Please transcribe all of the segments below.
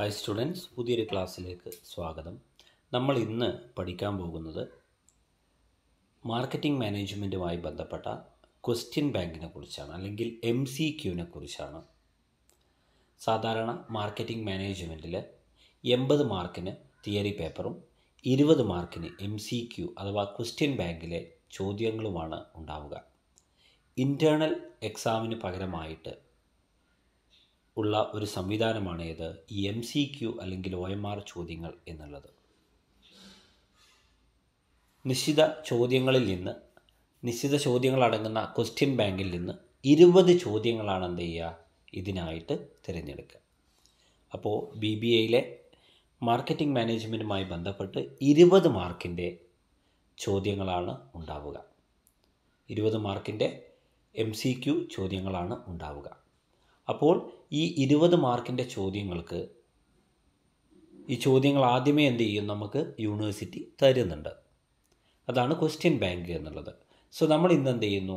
Hi students പുതിയൊരു ക്ലാസ്സിലേക്ക് സ്വാഗതം നമ്മൾ ഇന്ന് പഠിക്കാൻ പോകുന്നത് മാർക്കറ്റിംഗ് മാനേജ്മെൻറ്റുമായി ബന്ധപ്പെട്ട ക്വസ്റ്റ്യൻ ബാങ്കിനെ കുറിച്ചാണ് അല്ലെങ്കിൽ എം സി ക്യൂവിനെ കുറിച്ചാണ് സാധാരണ മാർക്കറ്റിംഗ് മാനേജ്മെൻറ്റിൽ എൺപത് മാർക്കിന് തിയറി പേപ്പറും ഇരുപത് മാർക്കിന് എം സി ക്യു അഥവാ ക്വസ്റ്റ്യൻ ബാങ്കിലെ ചോദ്യങ്ങളുമാണ് ഉണ്ടാവുക ഇൻറ്റേണൽ എക്സാമിന് പകരമായിട്ട് ഉള്ള ഒരു സംവിധാനമാണ് ഏത് ഈ എം സി ക്യു അല്ലെങ്കിൽ ഒ എം ആർ ചോദ്യങ്ങൾ എന്നുള്ളത് നിശ്ചിത ചോദ്യങ്ങളിൽ നിന്ന് നിശ്ചിത ചോദ്യങ്ങൾ അടങ്ങുന്ന ക്വസ്റ്റ്യൻ ബാങ്കിൽ നിന്ന് ഇരുപത് ചോദ്യങ്ങളാണ് എന്ത് ചെയ്യുക ഇതിനായിട്ട് തിരഞ്ഞെടുക്കുക അപ്പോൾ ബി ബി എയിലെ മാർക്കറ്റിംഗ് മാനേജ്മെൻറ്റുമായി ബന്ധപ്പെട്ട് ഇരുപത് മാർക്കിൻ്റെ ചോദ്യങ്ങളാണ് ഉണ്ടാവുക ഇരുപത് മാർക്കിൻ്റെ എം സി ക്യു ചോദ്യങ്ങളാണ് ഉണ്ടാവുക അപ്പോൾ ഈ ഇരുപത് മാർക്കിൻ്റെ ചോദ്യങ്ങൾക്ക് ഈ ചോദ്യങ്ങൾ ആദ്യമേ എന്ത് ചെയ്യും നമുക്ക് യൂണിവേഴ്സിറ്റി തരുന്നുണ്ട് അതാണ് ക്വസ്റ്റ്യൻ ബാങ്ക് എന്നുള്ളത് സോ നമ്മൾ ഇന്ന് എന്ത് ചെയ്യുന്നു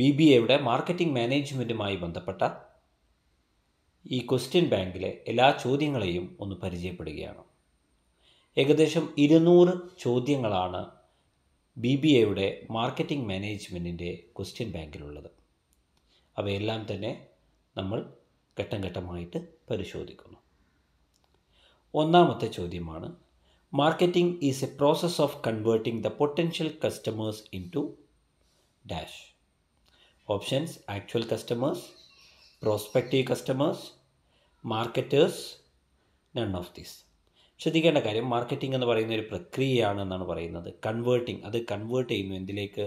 ബി ബി എയുടെ മാർക്കറ്റിംഗ് മാനേജ്മെൻറ്റുമായി ബന്ധപ്പെട്ട ഈ ക്വസ്റ്റ്യൻ ബാങ്കിലെ എല്ലാ ചോദ്യങ്ങളെയും ഒന്ന് പരിചയപ്പെടുകയാണ് ഏകദേശം ഇരുന്നൂറ് ചോദ്യങ്ങളാണ് ബി ബി എയുടെ മാർക്കറ്റിംഗ് മാനേജ്മെൻറ്റിൻ്റെ ക്വസ്റ്റ്യൻ ബാങ്കിലുള്ളത് അവയെല്ലാം തന്നെ നമ്മൾ ഘട്ടം ഘട്ടമായിട്ട് പരിശോധിക്കുന്നു ഒന്നാമത്തെ ചോദ്യമാണ് marketing is a process of converting the potential customers into dash options actual customers prospective customers marketers none of these ശ്രദ്ധിക്കേണ്ട കാര്യം മാർക്കറ്റിംഗ് എന്ന് പറയുന്ന ഒരു പ്രക്രിയയാണ് എന്നാണ് പറയുന്നത് കൺവേർട്ടിംഗ് അത് കൺവേർട്ട് ചെയ്യുന്നു എന്തിലേക്ക്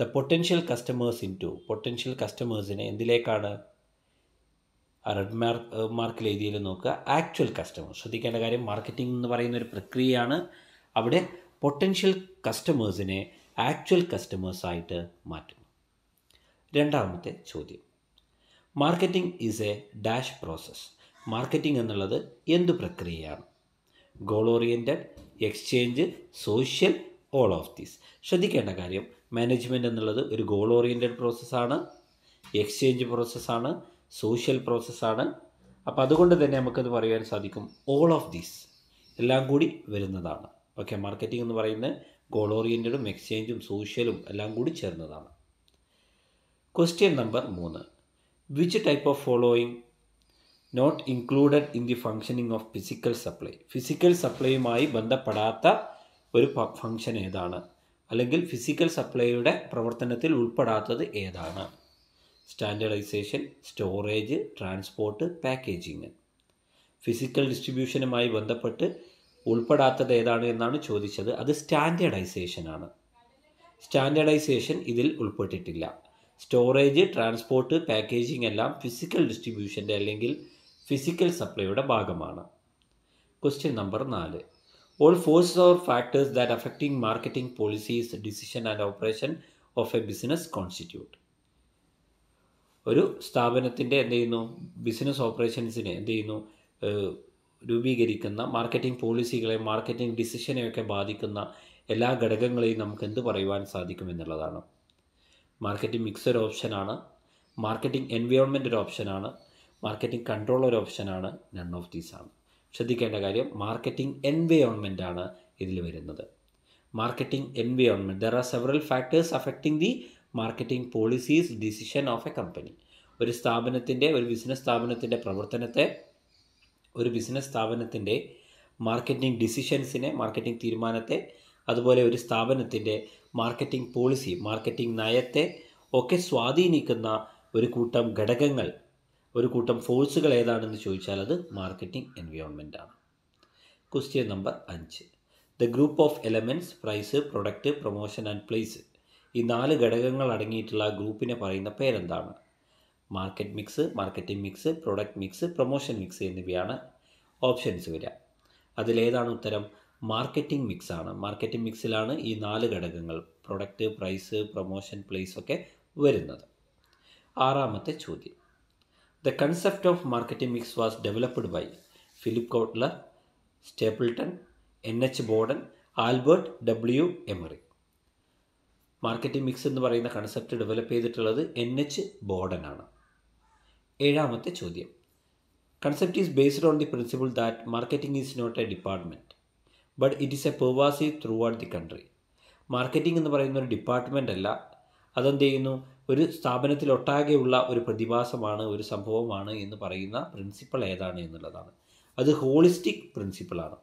the potential customers into potential കസ്റ്റമേഴ്സിനെ എന്തിലേക്കാണ് റെഡ് മാർക്ക് മാർക്കിൽ എഴുതിയിൽ നോക്കുക ആക്ച്വൽ കസ്റ്റമേഴ്സ് ശ്രദ്ധിക്കേണ്ട കാര്യം മാർക്കറ്റിംഗ് എന്ന് പറയുന്ന ഒരു പ്രക്രിയയാണ് അവിടെ പൊട്ടൻഷ്യൽ കസ്റ്റമേഴ്സിനെ ആക്ച്വൽ കസ്റ്റമേഴ്സായിട്ട് മാറ്റുന്നു രണ്ടാമത്തെ ചോദ്യം marketing is a dash process marketing എന്നുള്ളത് എന്ത് പ്രക്രിയയാണ് goal oriented exchange social all of these ശ്രദ്ധിക്കേണ്ട കാര്യം മാനേജ്മെൻ്റ് എന്നുള്ളത് ഒരു ഗോൾ ഓറിയൻറ്റഡ് പ്രോസസ്സാണ് എക്സ്ചേഞ്ച് പ്രോസസ്സാണ് സോഷ്യൽ പ്രോസസ്സാണ് അപ്പോൾ അതുകൊണ്ട് തന്നെ നമുക്കത് പറയാൻ സാധിക്കും ഓൾ ഓഫ് ദീസ് എല്ലാം കൂടി വരുന്നതാണ് ഓക്കെ മാർക്കറ്റിംഗ് എന്ന് പറയുന്നത് ഗോൾ ഓറിയൻറ്റഡും എക്സ്ചേഞ്ചും സോഷ്യലും എല്ലാം കൂടി ചേർന്നതാണ് ക്വസ്റ്റ്യൻ നമ്പർ മൂന്ന് which type of following not included in the functioning of physical supply physical സപ്ലൈയുമായി ബന്ധപ്പെടാത്ത ഒരു ഫങ്ഷൻ ഏതാണ് അല്ലെങ്കിൽ ഫിസിക്കൽ സപ്ലൈയുടെ പ്രവർത്തനത്തിൽ ഉൾപ്പെടാത്തത് ഏതാണ് standardisation storage transport packaging physical ഡിസ്ട്രിബ്യൂഷനുമായി ബന്ധപ്പെട്ട് ഉൾപ്പെടാത്തത് ഏതാണ് എന്നാണ് ചോദിച്ചത് അത് സ്റ്റാൻഡേർഡൈസേഷൻ ആണ് സ്റ്റാൻഡേർഡൈസേഷൻ ഇതിൽ ഉൾപ്പെട്ടിട്ടില്ല സ്റ്റോറേജ് ട്രാൻസ്പോർട്ട് പാക്കേജിങ് എല്ലാം ഫിസിക്കൽ ഡിസ്ട്രിബ്യൂഷൻ്റെ അല്ലെങ്കിൽ ഫിസിക്കൽ സപ്ലൈയുടെ ഭാഗമാണ് ക്വസ്റ്റ്യൻ നമ്പർ നാല് all forces or factors that affecting marketing policies decision and operation of a business constitute ഒരു സ്ഥാപനത്തിൻ്റെ എന്ത് ചെയ്യുന്നു ബിസിനസ് ഓപ്പറേഷൻസിനെ എന്ത് ചെയ്യുന്നു രൂപീകരിക്കുന്ന മാർക്കറ്റിംഗ് പോളിസികളെ മാർക്കറ്റിംഗ് ഡിസിഷനെയൊക്കെ ബാധിക്കുന്ന എല്ലാ ഘടകങ്ങളെയും നമുക്ക് എന്ത് പറയുവാൻ സാധിക്കും എന്നുള്ളതാണ് മാർക്കറ്റിംഗ് മിക്സ് ഒരു ഓപ്ഷനാണ് മാർക്കറ്റിംഗ് എൻവയോൺമെൻറ്റ് ഒരു ഓപ്ഷനാണ് മാർക്കറ്റിംഗ് കൺട്രോൾ ഒരു ഓപ്ഷനാണ് നൺ ഓഫ് ദീസ് ആണ് ശ്രദ്ധിക്കേണ്ട കാര്യം മാർക്കറ്റിംഗ് എൻവയോൺമെൻ്റ് ആണ് ഇതിൽ വരുന്നത് marketing environment there are several factors affecting the marketing policies decision of a company ഒരു സ്ഥാപനത്തിൻ്റെ ഒരു ബിസിനസ് സ്ഥാപനത്തിൻ്റെ പ്രവർത്തനത്തെ ഒരു ബിസിനസ് സ്ഥാപനത്തിൻ്റെ മാർക്കറ്റിംഗ് ഡിസിഷൻസിനെ മാർക്കറ്റിംഗ് തീരുമാനത്തെ അതുപോലെ ഒരു സ്ഥാപനത്തിൻ്റെ മാർക്കറ്റിംഗ് പോളിസി മാർക്കറ്റിംഗ് നയത്തെ ഒക്കെ സ്വാധീനിക്കുന്ന ഒരു കൂട്ടം ഘടകങ്ങൾ ഒരു കൂട്ടം ഫോഴ്സുകൾ ഏതാണെന്ന് ചോദിച്ചാൽ അത് മാർക്കറ്റിംഗ് എൻവയോൺമെൻ്റ് ആണ് ക്വസ്റ്റ്യൻ നമ്പർ അഞ്ച് the group of elements price product promotion and place ഈ നാല് ഘടകങ്ങൾ അടങ്ങിയിട്ടുള്ള ഗ്രൂപ്പിനെ പറയുന്ന പേരെന്താണ് market mix marketing mix product mix promotion mix എന്നിവയാണ് ഓപ്ഷൻസ് വരിക അതിലേതാണ് ഉത്തരം മാർക്കറ്റിംഗ് മിക്സ് ആണ് മാർക്കറ്റിംഗ് മിക്സിലാണ് ഈ നാല് ഘടകങ്ങൾ പ്രൊഡക്റ്റ് പ്രൈസ് പ്രൊമോഷൻ പ്ലേസ് ഒക്കെ വരുന്നത് ആറാമത്തെ ചോദ്യം The concept of marketing mix was developed by Philip Kotler, Stapleton, N.H. Borden, Albert W Emery marketing mix എന്ന് പറയുന്ന കൺസെപ്റ്റ് ഡെവലപ്പ് ചെയ്തിട്ടുള്ളത് എൻ എച്ച് ബോർഡനാണ് ഏഴാമത്തെ ചോദ്യം concept is based on the principle that marketing is not a department but it is a pervasive throughout the country marketing എന്ന് പറയുന്ന ഒരു department അല്ല അതെന്ത് ചെയ്യുന്നു ഒരു സ്ഥാപനത്തിലൊട്ടാകെയുള്ള ഒരു പ്രതിഭാസമാണ് ഒരു സംഭവമാണ് എന്ന് പറയുന്ന പ്രിൻസിപ്പൾ ഏതാണ് എന്നുള്ളതാണ് അത് ഹോളിസ്റ്റിക് പ്രിൻസിപ്പിളാണ്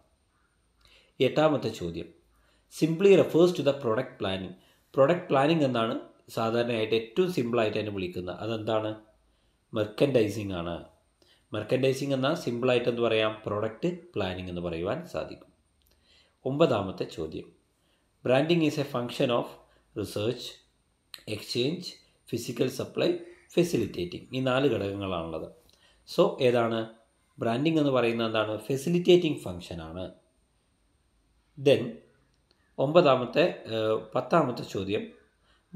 എട്ടാമത്തെ ചോദ്യം simply refers to the product planning product planning എന്നാണ് സാധാരണയായിട്ട് ഏറ്റവും സിമ്പിളായിട്ട് അതിനെ വിളിക്കുന്നത് അതെന്താണ് മെർക്കൻഡൈസിങ് ആണ് മെർക്കൻഡൈസിങ് എന്നാൽ സിമ്പിളായിട്ട് എന്ന് പറയാം പ്രൊഡക്റ്റ് പ്ലാനിങ് എന്ന് പറയുവാൻ സാധിക്കും ഒമ്പതാമത്തെ ചോദ്യം branding is a function of research exchange physical supply facilitating ഈ നാല് ഘടകങ്ങളാണുള്ളത് സോ ഏതാണ് ബ്രാൻഡിംഗ് എന്ന് പറയുന്നത് എന്താണ് ഫെസിലിറ്റേറ്റിംഗ് ആണ് ദെൻ ഒമ്പതാമത്തെ പത്താമത്തെ ചോദ്യം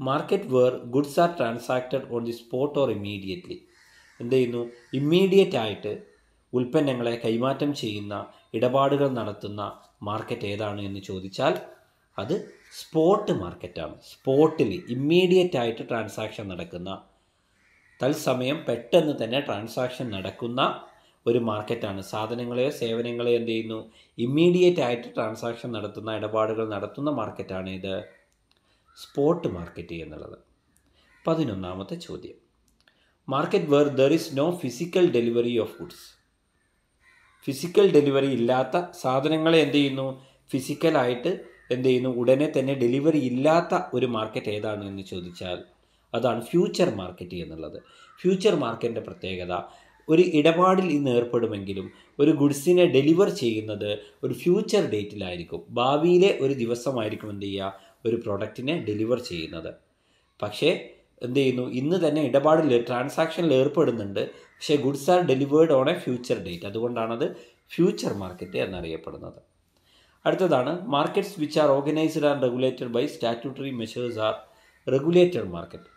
market where goods are transacted on the spot or immediately എന്ത് ചെയ്യുന്നു ഇമ്മീഡിയറ്റ് ആയിട്ട് ഉൽപ്പന്നങ്ങളെ കൈമാറ്റം ചെയ്യുന്ന ഇടപാടുകൾ നടത്തുന്ന മാർക്കറ്റ് ഏതാണ് എന്ന് ചോദിച്ചാൽ അത് സ്പോട്ട് മാർക്കറ്റാണ് സ്പോട്ടിൽ ഇമ്മീഡിയറ്റ് ആയിട്ട് ട്രാൻസാക്ഷൻ നടക്കുന്ന തത്സമയം പെട്ടെന്ന് തന്നെ ട്രാൻസാക്ഷൻ നടക്കുന്ന ഒരു മാർക്കറ്റാണ് സാധനങ്ങളെയോ സേവനങ്ങളെയോ എന്ത് ചെയ്യുന്നു ഇമ്മീഡിയറ്റ് ആയിട്ട് ട്രാൻസാക്ഷൻ നടത്തുന്ന ഇടപാടുകൾ നടത്തുന്ന മാർക്കറ്റാണ് ഇത് സ്പോട്ട് മാർക്കറ്റ് എന്നുള്ളത് പതിനൊന്നാമത്തെ ചോദ്യം market where there is no physical delivery of goods physical delivery ഇല്ലാത്ത സാധനങ്ങളെ എന്ത് ചെയ്യുന്നു ഫിസിക്കലായിട്ട് എന്ത് ചെയ്യുന്നു ഉടനെ തന്നെ ഡെലിവറി ഇല്ലാത്ത ഒരു മാർക്കറ്റ് ഏതാണ് എന്ന് ചോദിച്ചാൽ അതാണ് ഫ്യൂച്ചർ മാർക്കറ്റ് എന്നുള്ളത് ഫ്യൂച്ചർ മാർക്കറ്റിൻ്റെ പ്രത്യേകത ഒരു ഇടപാടിൽ ഇന്ന് ഏർപ്പെടുമെങ്കിലും ഒരു ഗുഡ്സിനെ ഡെലിവർ ചെയ്യുന്നത് ഒരു ഫ്യൂച്ചർ ഡേറ്റിലായിരിക്കും ഭാവിയിലെ ഒരു ദിവസമായിരിക്കും എന്ത് ചെയ്യുക ഒരു പ്രൊഡക്റ്റിനെ ഡെലിവർ ചെയ്യുന്നത് പക്ഷേ എന്ത് ചെയ്യുന്നു ഇന്ന് തന്നെ ഇടപാടിൽ ട്രാൻസാക്ഷനിൽ ഏർപ്പെടുന്നുണ്ട് പക്ഷേ goods are delivered on a future date അതുകൊണ്ടാണത് ഫ്യൂച്ചർ മാർക്കറ്റ് എന്നറിയപ്പെടുന്നത് അടുത്തതാണ് markets which are organised and regulated by statutory measures are regulated market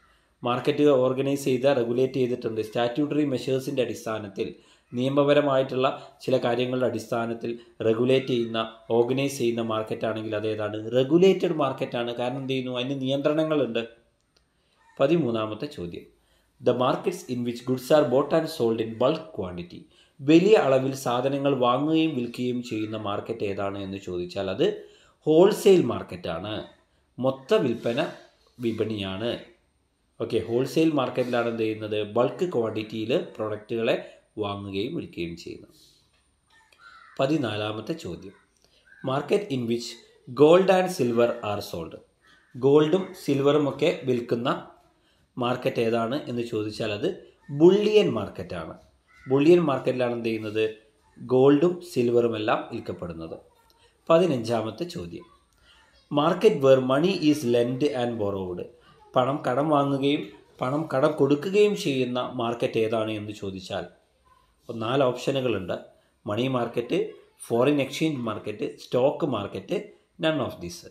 market organise ചെയ്ത് റെഗുലേറ്റ് ചെയ്തിട്ടുണ്ട് സ്റ്റാറ്റ്യൂട്ടറി മെഷേഴ്സിൻ്റെ അടിസ്ഥാനത്തിൽ നിയമപരമായിട്ടുള്ള ചില കാര്യങ്ങളുടെ അടിസ്ഥാനത്തിൽ റെഗുലേറ്റ് ചെയ്യുന്ന ഓർഗനൈസ് ചെയ്യുന്ന മാർക്കറ്റാണെങ്കിൽ അതേതാണ് റെഗുലേറ്റഡ് മാർക്കറ്റാണ് കാരണം എന്ത് ചെയ്യുന്നു അതിന് നിയന്ത്രണങ്ങളുണ്ട് പതിമൂന്നാമത്തെ ചോദ്യം the markets in which goods are bought and sold in bulk quantity വലിയ അളവിൽ സാധനങ്ങൾ വാങ്ങുകയും വിൽക്കുകയും ചെയ്യുന്ന മാർക്കറ്റ് ഏതാണ് എന്ന് ചോദിച്ചാൽ അത് ഹോൾസെയിൽ മാർക്കറ്റാണ് മൊത്ത വിൽപ്പന വിപണിയാണ് ഓക്കെ ഹോൾസെയിൽ മാർക്കറ്റിലാണ് എന്ത് ചെയ്യുന്നത് ബൾക്ക് ക്വാണ്ടിറ്റിയിൽ പ്രൊഡക്റ്റുകളെ വാങ്ങുകയും വിൽക്കുകയും ചെയ്യുന്നു പതിനാലാമത്തെ ചോദ്യം market in which gold and silver are sold ഗോൾഡും സിൽവറും ഒക്കെ വിൽക്കുന്ന മാർക്കറ്റ് ഏതാണ് എന്ന് ചോദിച്ചാൽ അത് ബുള്ളിയൻ മാർക്കറ്റാണ് ബുള്ളിയൻ മാർക്കറ്റിലാണ് എന്ത് ചെയ്യുന്നത് ഗോൾഡും സിൽവറുമെല്ലാം വിൽക്കപ്പെടുന്നത് പതിനഞ്ചാമത്തെ ചോദ്യം market where money is lend and borrowed പണം കടം വാങ്ങുകയും പണം കടം കൊടുക്കുകയും ചെയ്യുന്ന മാർക്കറ്റ് ഏതാണ് എന്ന് ചോദിച്ചാൽ നാല് ഓപ്ഷനുകളുണ്ട് money market foreign exchange market stock market none of these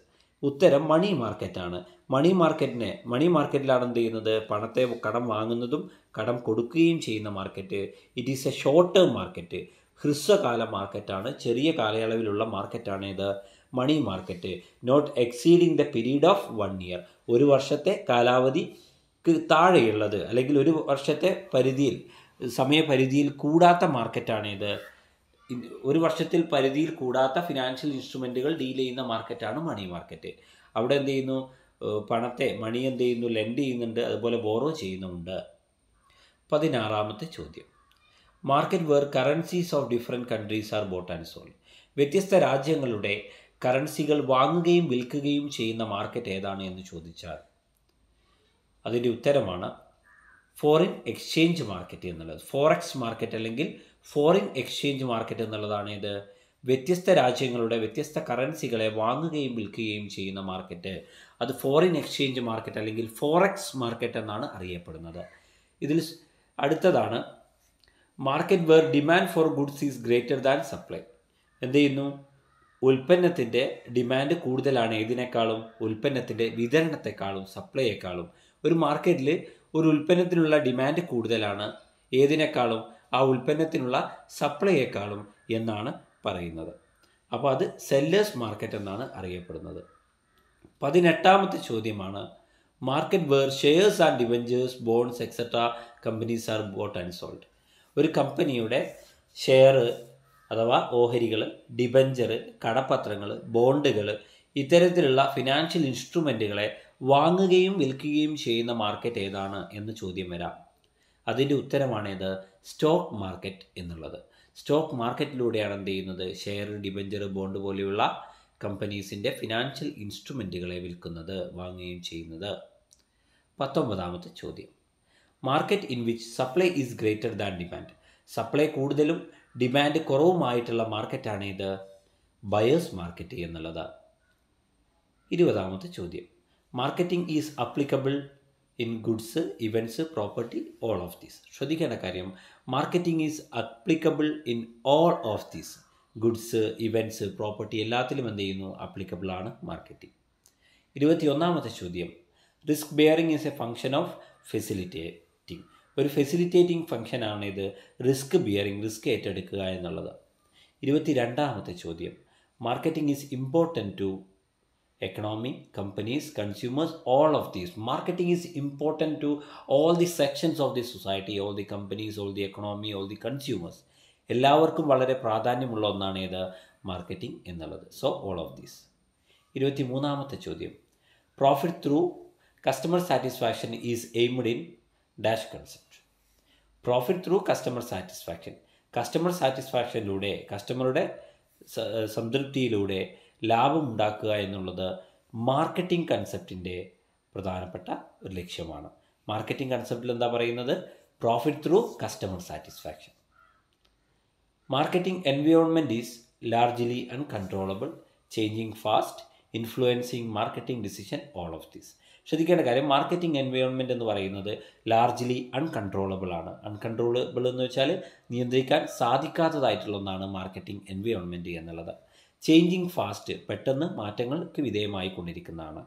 ഉത്തരം മണി മാർക്കറ്റാണ് മണി മാർക്കറ്റിനെ മണി മാർക്കറ്റിലാണ് എന്ത് ചെയ്യുന്നത് പണത്തെ കടം വാങ്ങുന്നതും കടം കൊടുക്കുകയും ചെയ്യുന്ന market it is a short term market ഹ്രസ്വകാല മാർക്കറ്റാണ് ചെറിയ കാലയളവിലുള്ള മാർക്കറ്റാണ് ഇത് money market not exceeding the period of one year ഒരു വർഷത്തെ കാലാവധിക്ക് താഴെയുള്ളത് അല്ലെങ്കിൽ ഒരു വർഷത്തെ പരിധിയിൽ സമയപരിധിയിൽ കൂടാത്ത മാർക്കറ്റാണ് ഇത് ഒരു വർഷത്തിൽ പരിധിയിൽ കൂടാത്ത ഫിനാൻഷ്യൽ ഇൻസ്ട്രുമെൻറ്റുകൾ ഡീൽ ചെയ്യുന്ന മാർക്കറ്റാണ് മണി മാർക്കറ്റ് അവിടെ എന്ത് ചെയ്യുന്നു പണത്തെ മണി എന്ത് ചെയ്യുന്നു ലെൻഡ് ചെയ്യുന്നുണ്ട് അതുപോലെ ബോറോ ചെയ്യുന്നുമുണ്ട് പതിനാറാമത്തെ ചോദ്യം market where currencies of different countries are bought and sold വ്യത്യസ്ത രാജ്യങ്ങളുടെ കറൻസികൾ വാങ്ങുകയും വിൽക്കുകയും ചെയ്യുന്ന മാർക്കറ്റ് ഏതാണ് എന്ന് ചോദിച്ചാൽ അതിൻ്റെ ഉത്തരമാണ് ഫോറിൻ എക്സ്ചേഞ്ച് മാർക്കറ്റ് എന്നുള്ളത് ഫോറക്സ് മാർക്കറ്റ് അല്ലെങ്കിൽ ഫോറിൻ എക്സ്ചേഞ്ച് മാർക്കറ്റ് എന്നുള്ളതാണ് ഇത് വ്യത്യസ്ത രാജ്യങ്ങളുടെ വ്യത്യസ്ത കറൻസികളെ വാങ്ങുകയും വിൽക്കുകയും ചെയ്യുന്ന മാർക്കറ്റ് അത് ഫോറിൻ എക്സ്ചേഞ്ച് മാർക്കറ്റ് അല്ലെങ്കിൽ ഫോറക്സ് മാർക്കറ്റ് എന്നാണ് അറിയപ്പെടുന്നത് ഇതിൽ അടുത്തതാണ് market where demand for goods is greater than supply എന്ത് ചെയ്യുന്നു ഉൽപ്പന്നത്തിൻ്റെ ഡിമാൻഡ് കൂടുതലാണ് ഏതിനേക്കാളും ഉൽപ്പന്നത്തിൻ്റെ വിതരണത്തെക്കാളും സപ്ലൈയേക്കാളും ഒരു മാർക്കറ്റിൽ ഒരു ഉൽപ്പന്നത്തിനുള്ള ഡിമാൻഡ് കൂടുതലാണ് ഏതിനേക്കാളും ആ ഉൽപ്പന്നത്തിനുള്ള സപ്ലൈയേക്കാളും എന്നാണ് പറയുന്നത് അപ്പോൾ അത് സെല്ലേഴ്സ് മാർക്കറ്റ് എന്നാണ് അറിയപ്പെടുന്നത് പതിനെട്ടാമത്തെ ചോദ്യമാണ് market where shares and debentures bonds etcetera companies are bought and sold ഒരു കമ്പനിയുടെ ഷെയർ അഥവാ ഓഹരികൾ ഡിബഞ്ചർ കടപ്പത്രങ്ങൾ ബോണ്ടുകൾ ഇത്തരത്തിലുള്ള ഫിനാൻഷ്യൽ ഇൻസ്ട്രുമെൻറ്റുകളെ വാങ്ങുകയും വിൽക്കുകയും ചെയ്യുന്ന മാർക്കറ്റ് ഏതാണ് എന്ന് ചോദ്യം വരാം അതിൻ്റെ ഉത്തരമാണേത് സ്റ്റോക്ക് മാർക്കറ്റ് എന്നുള്ളത് സ്റ്റോക്ക് മാർക്കറ്റിലൂടെയാണ് എന്ത് ചെയ്യുന്നത് ഷെയർ ഡിബഞ്ചർ ബോണ്ട് പോലെയുള്ള കമ്പനീസിൻ്റെ ഫിനാൻഷ്യൽ ഇൻസ്ട്രുമെൻറ്റുകളെ വിൽക്കുന്നത് വാങ്ങുകയും ചെയ്യുന്നത് പത്തൊമ്പതാമത്തെ ചോദ്യം market in which supply is greater than demand supply കൂടുതലും ഡിമാൻഡ് കുറവുമായിട്ടുള്ള മാർക്കറ്റാണ് ഇത് ബയേഴ്സ് മാർക്കറ്റ് എന്നുള്ളത് ഇരുപതാമത്തെ ചോദ്യം marketing is applicable in goods events property all of these ശ്രദ്ധിക്കേണ്ട കാര്യം marketing is applicable in all of these goods events property എല്ലാത്തിലും എന്ത് ചെയ്യുന്നു അപ്ലിക്കബിൾ ആണ് മാർക്കറ്റിംഗ് ഇരുപത്തിയൊന്നാമത്തെ ചോദ്യം risk bearing is a function of facilitating ഒരു ഫെസിലിറ്റേറ്റിംഗ് ആണ് ഇത് റിസ്ക് ബിയറിംഗ് റിസ്ക് ഏറ്റെടുക്കുക എന്നുള്ളത് ഇരുപത്തി രണ്ടാമത്തെ ചോദ്യം marketing is important to economy companies consumers all of these marketing is important to all the sections of the society all the companies all the economy all the consumers എല്ലാവർക്കും വളരെ പ്രാധാന്യമുള്ള ഒന്നാണ് ഇത് മാർക്കറ്റിംഗ് എന്നുള്ളത് സോ ഓൾ ഓഫ് ദീസ് ഇരുപത്തി മൂന്നാമത്തെ ചോദ്യം profit through customer satisfaction is aimed in dash concept profit through customer satisfaction customer സാറ്റിസ്ഫാക്ഷനിലൂടെ കസ്റ്റമറുടെ സംതൃപ്തിയിലൂടെ ലാഭം ഉണ്ടാക്കുക എന്നുള്ളത് മാർക്കറ്റിംഗ് കൺസെപ്റ്റിൻ്റെ പ്രധാനപ്പെട്ട ഒരു ലക്ഷ്യമാണ് മാർക്കറ്റിംഗ് കൺസെപ്റ്റിൽ എന്താ പറയുന്നത് profit through customer satisfaction Marketing environment is largely uncontrollable, changing fast, influencing marketing decision all of this ശ്രദ്ധിക്കേണ്ട കാര്യം മാർക്കറ്റിംഗ് എൻവയോൺമെൻറ്റ് എന്ന് പറയുന്നത് ലാർജ്ലി അൺകൺട്രോളബിൾ ആണ് അൺകൺട്രോളബിൾ എന്ന് വെച്ചാൽ നിയന്ത്രിക്കാൻ സാധിക്കാത്തതായിട്ടുള്ള ഒന്നാണ് മാർക്കറ്റിംഗ് എൻവയോൺമെൻറ്റ് എന്നുള്ളത് ചേഞ്ചിങ് ഫാസ്റ്റ് പെട്ടെന്ന് മാറ്റങ്ങൾക്ക് വിധേയമായിക്കൊണ്ടിരിക്കുന്നതാണ്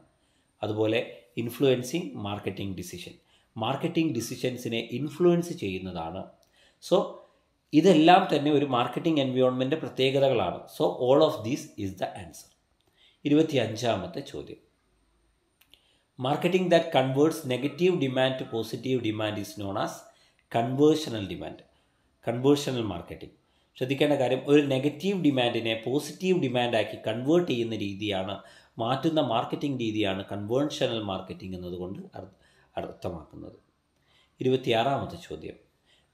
അതുപോലെ ഇൻഫ്ലുവൻസിങ് മാർക്കറ്റിംഗ് ഡിസിഷൻ മാർക്കറ്റിംഗ് ഡിസിഷൻസിനെ ഇൻഫ്ലുവൻസ് ചെയ്യുന്നതാണ് സോ ഇതെല്ലാം തന്നെ ഒരു മാർക്കറ്റിംഗ് എൻവയോൺമെൻറ്റ് പ്രത്യേകതകളാണ് so all of these is the answer ഇരുപത്തി അഞ്ചാമത്തെ ചോദ്യം marketing that converts negative demand to positive demand is known as conversational demand conversational marketing ശ്രദ്ധിക്കേണ്ട കാര്യം ഒരു നെഗറ്റീവ് ഡിമാൻഡിനെ പോസിറ്റീവ് ഡിമാൻഡാക്കി കൺവേർട്ട് ചെയ്യുന്ന രീതിയാണ് മാറ്റുന്ന മാർക്കറ്റിംഗ് രീതിയാണ് കൺവേർഷണൽ മാർക്കറ്റിംഗ് എന്നതുകൊണ്ട് അർത്ഥമാക്കുന്നത് ഇരുപത്തിയാറാമത്തെ ചോദ്യം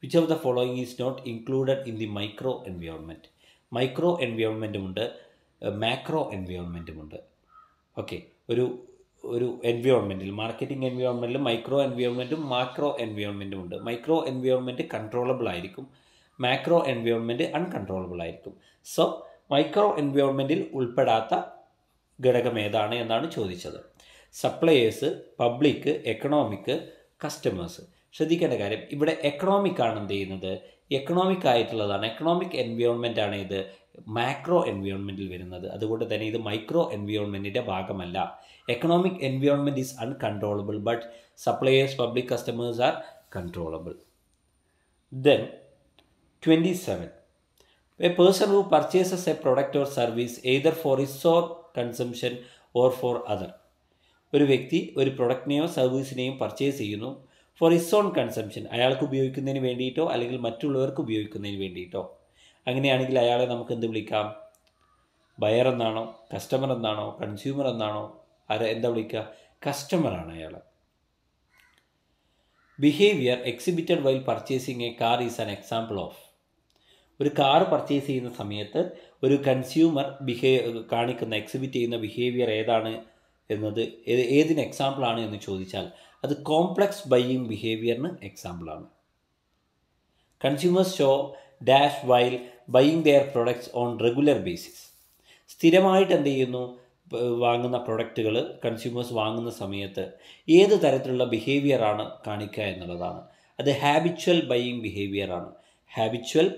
which of the following is not included in the micro environment micro എൻവയോൺമെൻറ്റുമുണ്ട് മാക്രോ എൻവയോൺമെൻറ്റുമുണ്ട് ഓക്കെ ഒരു ഒരു എൻവയോൺമെൻറ്റിൽ മാർക്കറ്റിംഗ് എൻവയോൺമെൻറ്റിൽ മൈക്രോ എൻവയോൺമെൻറ്റും മാക്രോ എൻവയോൺമെൻറ്റും ഉണ്ട് മൈക്രോ എൻവയോൺമെൻറ്റ് കൺട്രോളബിൾ ആയിരിക്കും മാക്രോ എൻവയോൺമെൻറ്റ് അൺകൺട്രോളബിൾ ആയിരിക്കും സോ മൈക്രോ എൻവയോൺമെൻറ്റിൽ ഉൾപ്പെടാത്ത ഘടകം ഏതാണ് എന്നാണ് ചോദിച്ചത് സപ്ലയേഴ്സ് പബ്ലിക് എക്കണോമിക് കസ്റ്റമേഴ്സ് ശ്രദ്ധിക്കേണ്ട കാര്യം ഇവിടെ എക്കണോമിക് ആണ് എന്ത് ചെയ്യുന്നത് എക്കണോമിക് ആയിട്ടുള്ളതാണ് എക്കണോമിക് എൻവയോൺമെൻ്റ് ആണ് ഇത് മാക്രോ എൻവയോൺമെൻറ്റിൽ വരുന്നത് അതുകൊണ്ട് തന്നെ ഇത് മൈക്രോ എൻവയോൺമെൻറ്റിൻ്റെ ഭാഗമല്ല economic environment is uncontrollable but suppliers public customers are controllable then twenty seven a person who purchases a product or service either for his or consumption or for other ഒരു വ്യക്തി ഒരു പ്രൊഡക്റ്റിനെയോ സർവീസിനെയും പർച്ചേസ് ചെയ്യുന്നു for his own consumption അയാൾക്ക് ഉപയോഗിക്കുന്നതിന് വേണ്ടിയിട്ടോ അല്ലെങ്കിൽ മറ്റുള്ളവർക്ക് ഉപയോഗിക്കുന്നതിന് വേണ്ടിയിട്ടോ അങ്ങനെയാണെങ്കിൽ അയാളെ നമുക്ക് എന്ത് വിളിക്കാം ബയർ എന്നാണോ കസ്റ്റമർ എന്നാണോ കൺസ്യൂമർ എന്നാണോ ആരെ എന്താ വിളിക്കുക കസ്റ്റമറാണ് അയാൾ behaviour exhibited while purchasing a car is an example of ഒരു കാർ പർച്ചേസ് ചെയ്യുന്ന സമയത്ത് ഒരു കൺസ്യൂമർ ബിഹേ കാണിക്കുന്ന എക്സിബിറ്റ് ചെയ്യുന്ന ബിഹേവിയർ ഏതാണ് എന്നത് ഏതിന് എക്സാമ്പിളാണ് എന്ന് ചോദിച്ചാൽ അത് കോംപ്ലക്സ് ബൈയിങ് ബിഹേവിയറിന് എക്സാമ്പിളാണ് consumers show dash while buying their products on regular basis സ്ഥിരമായിട്ട് എന്ത് ചെയ്യുന്നു വാങ്ങുന്ന പ്രൊഡക്റ്റുകൾ കൺസ്യൂമേഴ്സ് വാങ്ങുന്ന സമയത്ത് ഏത് തരത്തിലുള്ള ബിഹേവിയറാണ് കാണിക്കുക എന്നുള്ളതാണ് അത് ഹാബിച്വൽ ബൈയിങ് ബിഹേവിയറാണ് ഹാബിച്വൽ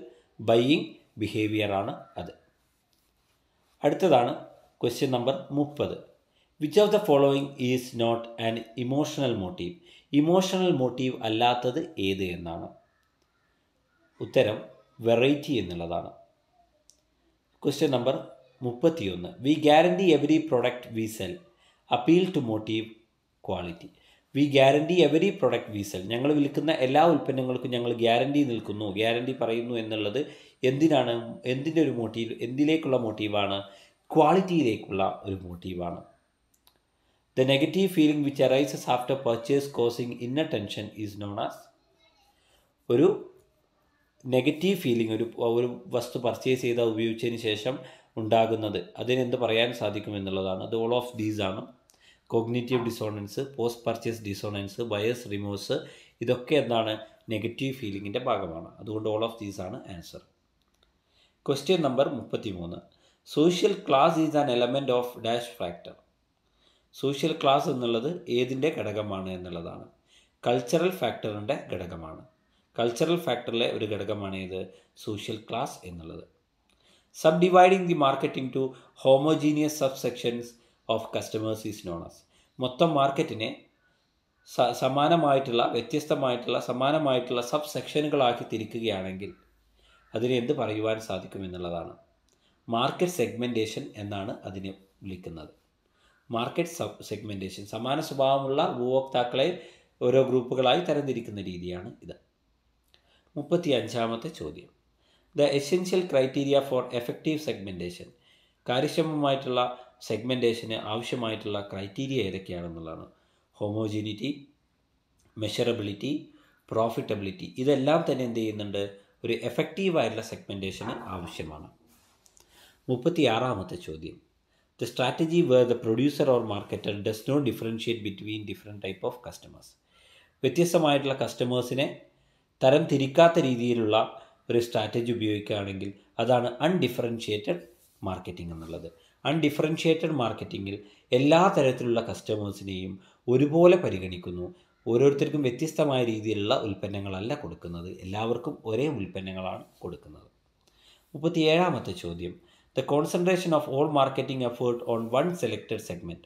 ബൈയിങ് ബിഹേവിയറാണ് അത് അടുത്തതാണ് ക്വസ്റ്റ്യൻ നമ്പർ മുപ്പത് which of the following is not an emotional motive emotional motive അല്ലാത്തത് ഏത് എന്നാണ് ഉത്തരം വെറൈറ്റി എന്നുള്ളതാണ് ക്വസ്റ്റ്യൻ നമ്പർ മുപ്പത്തിയൊന്ന് we guarantee every product we sell appeal to motive quality we guarantee every product we sell ഞങ്ങൾ വിൽക്കുന്ന എല്ലാ ഉൽപ്പന്നങ്ങൾക്കും ഞങ്ങൾ ഗ്യാരണ്ടി നിൽക്കുന്നു ഗ്യാരണ്ടി പറയുന്നു എന്നുള്ളത് എന്തിനാണ് എന്തിൻ്റെ ഒരു മോട്ടീവ് എന്തിലേക്കുള്ള മോട്ടീവാണ് ക്വാളിറ്റിയിലേക്കുള്ള ഒരു മോട്ടീവാണ് The negative feeling which arises after purchase causing inner tension is known as ഒരു നെഗറ്റീവ് ഫീലിംഗ് ഒരു ഒരു വസ്തു പർച്ചേസ് ചെയ്താൽ ഉപയോഗിച്ചതിന് ശേഷം ഉണ്ടാകുന്നത് അതിനെന്ത് പറയാൻ സാധിക്കും എന്നുള്ളതാണ് അത് ഓൾ ഓഫ് ദീസ് ആണ് cognitive dissonance post purchase dissonance bias remorse ഇതൊക്കെ എന്താണ് നെഗറ്റീവ് ഫീലിങ്ങിൻ്റെ ഭാഗമാണ് അതുകൊണ്ട് ഓൾ ഓഫ് ദീസ് ആണ് ആൻസർ ക്വസ്റ്റ്യൻ നമ്പർ മുപ്പത്തി മൂന്ന് social class is an element of dash factor social class എന്നുള്ളത് ഏതിൻ്റെ ഘടകമാണ് എന്നുള്ളതാണ് കൾച്ചറൽ ഫാക്ടറിൻ്റെ ഘടകമാണ് കൾച്ചറൽ ഫാക്ടറിലെ ഒരു ഘടകമാണ് ഏത് സോഷ്യൽ ക്ലാസ് എന്നുള്ളത് sub dividing the marketing to homogeneous sub sections of customers is known as മൊത്തം മാർക്കറ്റിനെ സമാനമായിട്ടുള്ള വ്യത്യസ്തമായിട്ടുള്ള സമാനമായിട്ടുള്ള സബ് സെക്ഷനുകളാക്കി തിരിക്കുകയാണെങ്കിൽ അതിനെ എന്ത് പറയുവാൻ സാധിക്കും എന്നുള്ളതാണ് മാർക്കറ്റ് സെഗ്മെൻറ്റേഷൻ എന്നാണ് അതിനെ വിളിക്കുന്നത് മാർക്കറ്റ് സബ് സെഗ്മെൻറ്റേഷൻ സമാന സ്വഭാവമുള്ള ഉപഭോക്താക്കളെ ഓരോ ഗ്രൂപ്പുകളായി തരംതിരിക്കുന്ന രീതിയാണ് ഇത് മുപ്പത്തി അഞ്ചാമത്തെ ചോദ്യം the essential criteria for effective segmentation കാര്യക്ഷമമായിട്ടുള്ള സെഗ്മെൻറ്റേഷന് ആവശ്യമായിട്ടുള്ള ക്രൈറ്റീരിയ ഏതൊക്കെയാണെന്നുള്ളതാണ് ഹോമോജിനിറ്റി മെഷറബിലിറ്റി പ്രോഫിറ്റബിലിറ്റി ഇതെല്ലാം തന്നെ എന്ത് ചെയ്യുന്നുണ്ട് ഒരു എഫക്റ്റീവായിട്ടുള്ള സെഗ്മെൻറ്റേഷന് ആവശ്യമാണ് മുപ്പത്തി ആറാമത്തെ ചോദ്യം the strategy where the producer or marketer does not differentiate between different type of customers വ്യത്യസ്തമായിട്ടുള്ള കസ്റ്റമേഴ്സിനെ തരം തിരിക്കാത്ത രീതിയിലുള്ള ഒരു സ്ട്രാറ്റജി ഉപയോഗിക്കുകയാണെങ്കിൽ അതാണ് അൺഡിഫറൻഷിയേറ്റഡ് മാർക്കറ്റിംഗ് എന്നുള്ളത് അൺഡിഫറൻഷിയേറ്റഡ് മാർക്കറ്റിങ്ങിൽ എല്ലാ തരത്തിലുള്ള കസ്റ്റമേഴ്സിനെയും ഒരുപോലെ പരിഗണിക്കുന്നു ഓരോരുത്തർക്കും വ്യത്യസ്തമായ രീതിയിലുള്ള ഉൽപ്പന്നങ്ങളല്ല കൊടുക്കുന്നത് എല്ലാവർക്കും ഒരേ ഉൽപ്പന്നങ്ങളാണ് കൊടുക്കുന്നത് മുപ്പത്തിയേഴാമത്തെ ചോദ്യം the concentration of all marketing effort on one selected segment.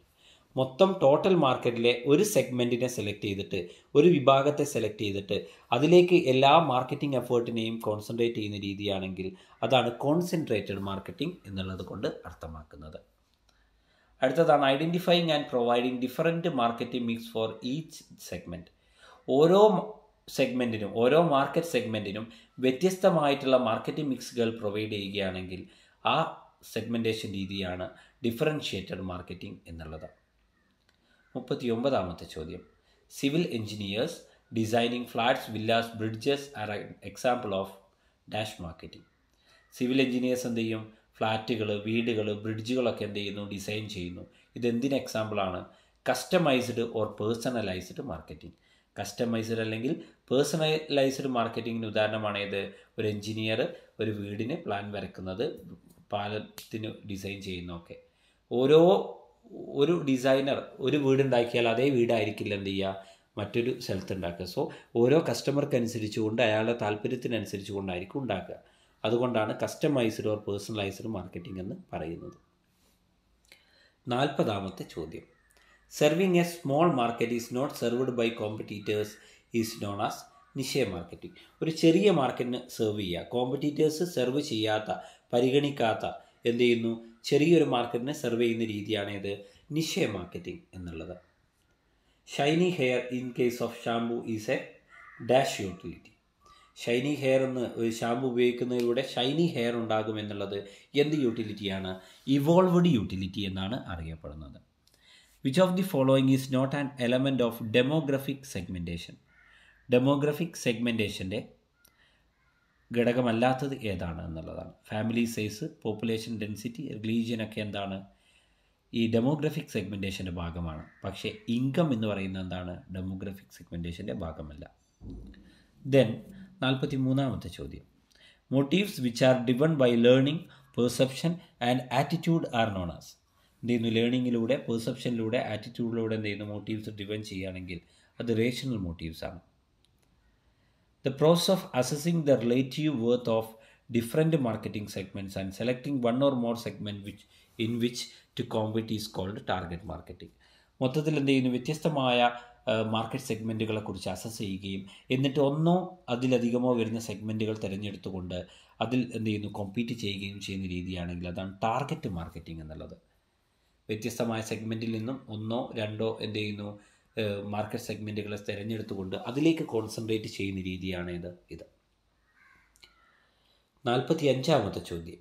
മൊത്തം ടോട്ടൽ മാർക്കറ്റിലെ ഒരു സെഗ്മെൻറ്റിനെ സെലക്ട് ചെയ്തിട്ട് ഒരു വിഭാഗത്തെ സെലക്ട് ചെയ്തിട്ട് അതിലേക്ക് എല്ലാ മാർക്കറ്റിംഗ് എഫേർട്ടിനെയും കോൺസെൻട്രേറ്റ് ചെയ്യുന്ന രീതിയാണെങ്കിൽ അതാണ് കോൺസെൻട്രേറ്റഡ് മാർക്കറ്റിംഗ് എന്നുള്ളത് കൊണ്ട് അർത്ഥമാക്കുന്നത് അടുത്തതാണ് identifying and providing different marketing mix for each segment ഓരോ സെഗ്മെൻറ്റിനും ഓരോ മാർക്കറ്റ് സെഗ്മെൻറ്റിനും വ്യത്യസ്തമായിട്ടുള്ള മാർക്കറ്റിംഗ് മിക്സുകൾ പ്രൊവൈഡ് ചെയ്യുകയാണെങ്കിൽ ആ സെഗ്മെൻറ്റേഷൻ രീതിയാണ് ഡിഫറൻഷ്യേറ്റഡ് മാർക്കറ്റിംഗ് എന്നുള്ളത് മുപ്പത്തി ഒമ്പതാമത്തെ ചോദ്യം civil engineers designing flats villas bridges are example of dash marketing civil engineers എന്ത് ചെയ്യും ഫ്ലാറ്റുകൾ വീടുകൾ ബ്രിഡ്ജുകളൊക്കെ എന്ത് ചെയ്യുന്നു ഡിസൈൻ ചെയ്യുന്നു ഇതെന്തിന് എക്സാമ്പിളാണ് customised or personalised marketing customised അല്ലെങ്കിൽ പേഴ്സണലൈസ്ഡ് മാർക്കറ്റിങ്ങിന് ഉദാഹരണമാണ് ഏത് ഒരു എഞ്ചിനീയർ ഒരു വീടിന് പ്ലാൻ വരയ്ക്കുന്നത് പാലത്തിന് ഡിസൈൻ ചെയ്യുന്നതൊക്കെ ഓരോ ഒരു ഡിസൈനർ ഒരു ഉണ്ടാക്കിയാൽ അതേ വീടായിരിക്കില്ല എന്ത് ചെയ്യുക മറ്റൊരു സ്ഥലത്ത് ഉണ്ടാക്കുക സോ ഓരോ കസ്റ്റമർക്ക് അനുസരിച്ചുകൊണ്ട് അയാളുടെ താല്പര്യത്തിനനുസരിച്ച് കൊണ്ടായിരിക്കും ഉണ്ടാക്കുക അതുകൊണ്ടാണ് കസ്റ്റമൈസ്ഡ് ഓർ പേഴ്സണലൈസ്ഡ് മാർക്കറ്റിംഗ് എന്ന് പറയുന്നത് നാൽപ്പതാമത്തെ ചോദ്യം serving a small market is not served by competitors is known as niche marketing ഒരു ചെറിയ മാർക്കറ്റിന് സെർവ് ചെയ്യുക കോമ്പറ്റീറ്റേഴ്സ് സെർവ് ചെയ്യാത്ത പരിഗണിക്കാത്ത എന്ത് ചെയ്യുന്നു ചെറിയൊരു മാർക്കറ്റിനെ സെർവ് ചെയ്യുന്ന രീതിയാണ് ഇത് നിശ്ചയ മാർക്കറ്റിംഗ് എന്നുള്ളത് shiny hair in case of shampoo is a dash utility shiny hair എന്ന് ഒരു ഷാംപൂ ഉപയോഗിക്കുന്നതിലൂടെ ഷൈനി ഹെയർ ഉണ്ടാകും എന്നുള്ളത് എന്ത് യൂട്ടിലിറ്റിയാണ് ഇവോൾവഡ് യൂട്ടിലിറ്റി എന്നാണ് അറിയപ്പെടുന്നത് which of the following is not an element of demographic segmentation demographic സെഗ്മെൻറ്റേഷൻ്റെ ഘടകമല്ലാത്തത് ഏതാണ് എന്നുള്ളതാണ് ഫാമിലി സൈസ് പോപ്പുലേഷൻ ഡെൻസിറ്റി റിലീജിയനൊക്കെ എന്താണ് ഈ ഡെമോഗ്രഫിക് സെഗ്മെൻറ്റേഷൻ്റെ ഭാഗമാണ് പക്ഷേ ഇൻകം എന്ന് പറയുന്നത് എന്താണ് ഡെമോഗ്രഫിക് സെഗ്മെൻറ്റേഷൻ്റെ ഭാഗമല്ല ദെൻ നാൽപ്പത്തി മൂന്നാമത്തെ ചോദ്യം motives which are driven by learning perception and attitude are known as എന്ത് ചെയ്യുന്നു ലേണിങ്ങിലൂടെ പെർസെപ്ഷനിലൂടെ ആറ്റിറ്റ്യൂഡിലൂടെ എന്ത് ചെയ്യുന്നു മോട്ടീവ്സ് ഡിവൺ ചെയ്യുകയാണെങ്കിൽ അത് റേഷണൽ മോട്ടീവ്സ് ആണ് The process of assessing the relative worth of different marketing segments and selecting one or more segment which in which to compete is called target marketing. മൊത്തത്തിൽ എന്ത് ചെയ്യുന്നു വ്യത്യസ്തമായ മാർക്കറ്റ് സെഗ്മെൻറ്റുകളെ കുറിച്ച് assess ചെയ്യുകയും എന്നിട്ട് ഒന്നോ അതിലധികമോ വരുന്ന സെഗ്മെൻറ്റുകൾ തിരഞ്ഞെടുത്തുകൊണ്ട് അതിൽ എന്ത് ചെയ്യുന്നു കോമ്പീറ്റ് ചെയ്യുകയും ചെയ്യുന്ന രീതിയാണെങ്കിൽ അതാണ് ടാർഗറ്റ് മാർക്കറ്റിംഗ് എന്നുള്ളത് വ്യത്യസ്തമായ സെഗ്മെൻറ്റിൽ നിന്നും ഒന്നോ രണ്ടോ എന്ത് ചെയ്യുന്നു മാർക്കറ്റ് സെഗ്മെൻറ്റുകളെ തിരഞ്ഞെടുത്തുകൊണ്ട് അതിലേക്ക് കോൺസെൻട്രേറ്റ് ചെയ്യുന്ന രീതിയാണ് ഇത് ഇത് നാൽപ്പത്തി അഞ്ചാമത്തെ ചോദ്യം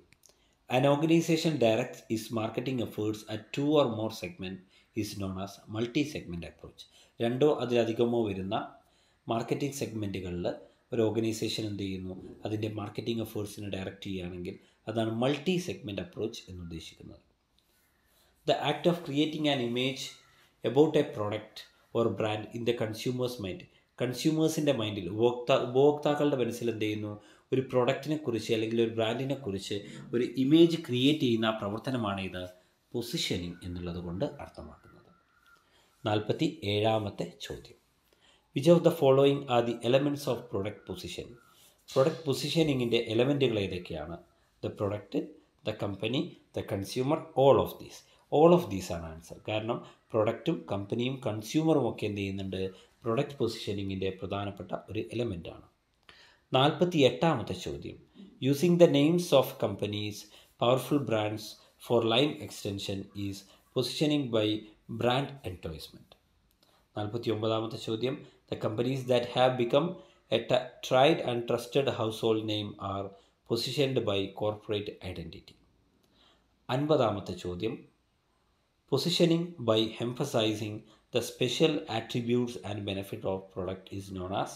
An organization directs its marketing efforts at two or more segment is known as multi-segment approach. രണ്ടോ അതിലധികമോ വരുന്ന മാർക്കറ്റിംഗ് സെഗ്മെൻറ്റുകളിൽ ഒരു ഓർഗനൈസേഷൻ എന്ത് ചെയ്യുന്നു അതിൻ്റെ മാർക്കറ്റിംഗ് എഫേർട്സിനെ ഡയറക്റ്റ് ചെയ്യുകയാണെങ്കിൽ അതാണ് മൾട്ടി സെഗ്മെൻറ്റ് അപ്രോച്ച് എന്ന് ഉദ്ദേശിക്കുന്നത് the act of creating an image about a product or brand in the consumers mind കൺസ്യൂമേഴ്സിൻ്റെ മൈൻഡിൽ ഉപഭോക്താ ഉപഭോക്താക്കളുടെ മനസ്സിൽ എന്ത് ചെയ്യുന്നു ഒരു പ്രൊഡക്റ്റിനെ കുറിച്ച് അല്ലെങ്കിൽ ഒരു ബ്രാൻഡിനെ കുറിച്ച് ഒരു ഇമേജ് ക്രിയേറ്റ് ചെയ്യുന്ന പ്രവർത്തനമാണ് ഇത് പൊസിഷനിങ് എന്നുള്ളത് കൊണ്ട് അർത്ഥമാക്കുന്നത് നാൽപ്പത്തി ഏഴാമത്തെ ചോദ്യം which of the following are the elements of product position product പൊസിഷനിങ്ങിൻ്റെ എലമെൻറ്റുകൾ ഏതൊക്കെയാണ് the product the company the consumer all of these all of these ആണ് ആൻസർ കാരണം പ്രൊഡക്റ്റും കമ്പനിയും കൺസ്യൂമറും ഒക്കെ എന്ത് ചെയ്യുന്നുണ്ട് പ്രൊഡക്റ്റ് പൊസിഷനിങ്ങിൻ്റെ പ്രധാനപ്പെട്ട ഒരു എലമെൻ്റ് ആണ് നാൽപ്പത്തി എട്ടാമത്തെ ചോദ്യം using the names of companies powerful brands for line extension is positioning by brand endorsement നാൽപ്പത്തി ഒമ്പതാമത്തെ ചോദ്യം the companies that have become a tried and trusted household name are positioned by corporate identity അൻപതാമത്തെ ചോദ്യം positioning by emphasizing the special attributes and benefit of product is known as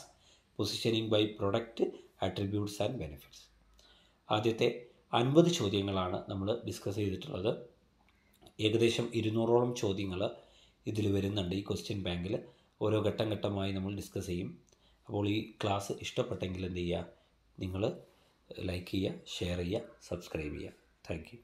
positioning by product attributes and benefits ആദ്യത്തെ അൻപത് ചോദ്യങ്ങളാണ് നമ്മൾ discuss ചെയ്തിട്ടുള്ളത് ഏകദേശം ഇരുന്നൂറോളം ചോദ്യങ്ങൾ ഇതിൽ വരുന്നുണ്ട് ഈ ക്വസ്റ്റ്യൻ ബാങ്കിൽ ഓരോ ഘട്ടം ഘട്ടമായി നമ്മൾ ഡിസ്കസ് ചെയ്യും അപ്പോൾ ഈ ക്ലാസ് ഇഷ്ടപ്പെട്ടെങ്കിൽ എന്ത് ചെയ്യുക നിങ്ങൾ ലൈക്ക് ചെയ്യുക ഷെയർ ചെയ്യുക സബ്സ്ക്രൈബ് ചെയ്യുക താങ്ക്